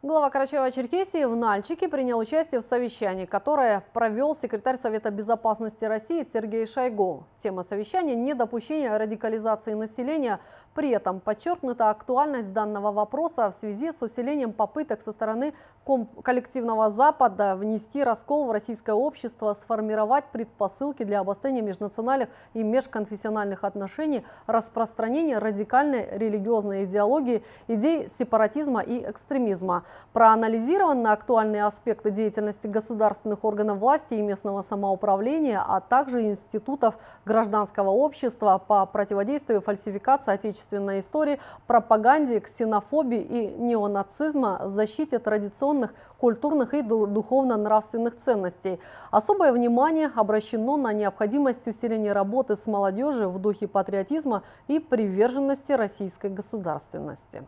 Глава Карачаева-Черкесии в Нальчике принял участие в совещании, которое провел секретарь Совета безопасности России Сергей Шойгу. Тема совещания – недопущение радикализации населения. При этом подчеркнута актуальность данного вопроса в связи с усилением попыток со стороны коллективного Запада внести раскол в российское общество, сформировать предпосылки для обострения межнациональных и межконфессиональных отношений, распространения радикальной религиозной идеологии, идей сепаратизма и экстремизма. Проанализированы актуальные аспекты деятельности государственных органов власти и местного самоуправления, а также институтов гражданского общества по противодействию фальсификации отечественной истории, пропаганде, ксенофобии и неонацизма, защите традиционных культурных и духовно-нравственных ценностей. Особое внимание обращено на необходимость усиления работы с молодежью в духе патриотизма и приверженности российской государственности.